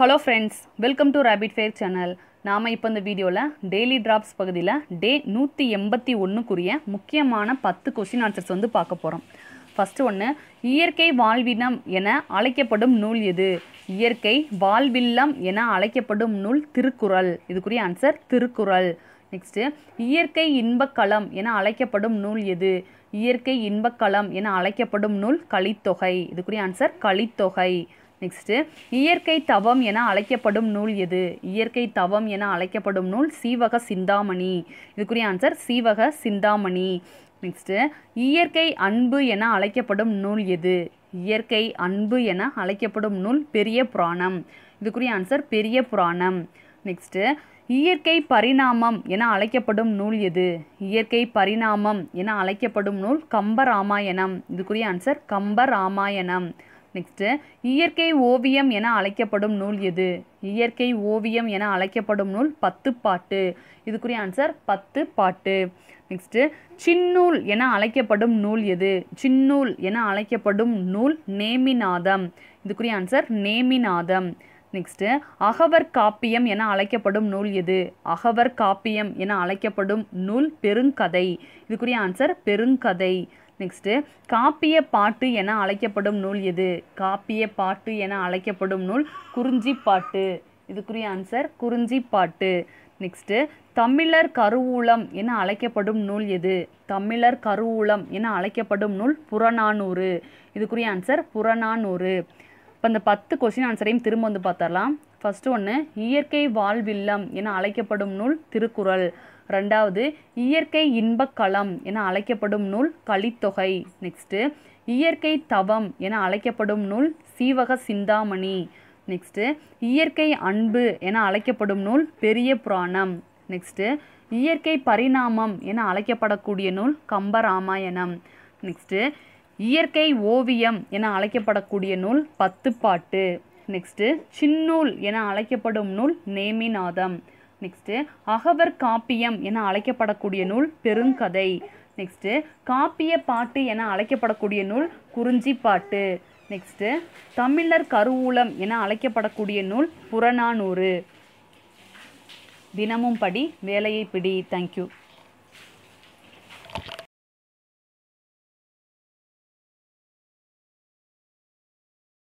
hello friends welcome to rapid fire channel நாம் இப்போ இந்த வீடியோவில் டெய்லி ட்ராப்ஸ் பகுதியில் டே நூற்றி எண்பத்தி ஒன்றுக்குரிய முக்கியமான பத்து கொஷின் ஆன்சர்ஸ் வந்து பார்க்க போகிறோம் ஃபஸ்ட்டு ஒன்று இயற்கை வாழ்வினம் என அழைக்கப்படும் நூல் எது இயற்கை வாழ்வில்லம் என அழைக்கப்படும் நூல் திருக்குறள் இதுக்குரிய ஆன்சர் திருக்குறள் நெக்ஸ்ட்டு இயற்கை இன்பக்களம் என அழைக்கப்படும் நூல் எது இயற்கை இன்பக்களம் என அழைக்கப்படும் நூல் கலித்தொகை இதுக்குரிய ஆன்சர் கலித்தொகை நெக்ஸ்ட்டு இயற்கை தவம் என அழைக்கப்படும் நூல் எது இயற்கை தவம் என அழைக்கப்படும் நூல் சீவக சிந்தாமணி இதுக்குரிய ஆன்சர் சீவக சிந்தாமணி நெக்ஸ்ட்டு இயற்கை அன்பு என அழைக்கப்படும் நூல் எது இயற்கை அன்பு என அழைக்கப்படும் நூல் பெரிய புராணம் இதுக்குரிய ஆன்சர் பெரிய புராணம் நெக்ஸ்ட்டு இயற்கை பரிணாமம் என அழைக்கப்படும் நூல் எது இயற்கை பரிணாமம் என அழைக்கப்படும் நூல் கம்பராமாயணம் இதுக்குரிய ஆன்சர் கம்பராமாயணம் நெக்ஸ்ட்டு இயற்கை ஓவியம் என அழைக்கப்படும் நூல் எது இயற்கை ஓவியம் என அழைக்கப்படும் நூல் பத்து பாட்டு இதுக்குரிய ஆன்சர் பத்து பாட்டு நெக்ஸ்ட்டு சின்னூல் என அழைக்கப்படும் நூல் எது சின்னூல் என அழைக்கப்படும் நூல் நேமிநாதம் இதுக்குரிய ஆன்சர் நேமிநாதம் நெக்ஸ்ட்டு அகவர் காப்பியம் என அழைக்கப்படும் நூல் எது அகவர் காப்பியம் என அழைக்கப்படும் நூல் பெருங்கதை இதுக்குரிய ஆன்சர் பெருங்கதை நெக்ஸ்ட்டு காப்பிய பாட்டு என அழைக்கப்படும் நூல் எது காப்பிய பாட்டு என அழைக்கப்படும் நூல் குறிஞ்சி பாட்டு இதுக்குரிய ஆன்சர் குறிஞ்சி பாட்டு நெக்ஸ்ட்டு தமிழர் கருவூலம் என அழைக்கப்படும் நூல் எது தமிழர் கருவூலம் என அழைக்கப்படும் நூல் புறநானூறு இதுக்குரிய ஆன்சர் புறநானூறு இப்போ இந்த பத்து கொஸ்டின் ஆன்சரையும் திரும்ப வந்து பார்த்தரலாம் ஃபஸ்ட்டு ஒன்று இயற்கை வாழ்வில்லம் என அழைக்கப்படும் நூல் திருக்குறள் ரெண்டாவது இயற்கை இன்ப களம் என அழைக்கப்படும் நூல் கலித்தொகை நெக்ஸ்ட்டு இயற்கை தவம் என அழைக்கப்படும் நூல் சீவக சிந்தாமணி நெக்ஸ்ட்டு இயற்கை அன்பு என அழைக்கப்படும் நூல் பெரிய புராணம் நெக்ஸ்ட்டு இயற்கை பரிணாமம் என அழைக்கப்படக்கூடிய நூல் கம்பராமாயணம் நெக்ஸ்ட்டு இயற்கை ஓவியம் என அழைக்கப்படக்கூடிய நூல் பத்துப்பாட்டு நெக்ஸ்ட்டு சின்னூல் என அழைக்கப்படும் நூல் நேமிநாதம் நெக்ஸ்ட்டு அகவர் காப்பியம் என அழைக்கப்படக்கூடிய நூல் பெருங்கதை நெக்ஸ்ட்டு காப்பிய பாட்டு என அழைக்கப்படக்கூடிய நூல் குறிஞ்சி பாட்டு நெக்ஸ்ட்டு தமிழர் கருவூலம் என அழைக்கப்படக்கூடிய நூல் புறநானூறு தினமும் படி வேலையை பிடி தேங்க்யூ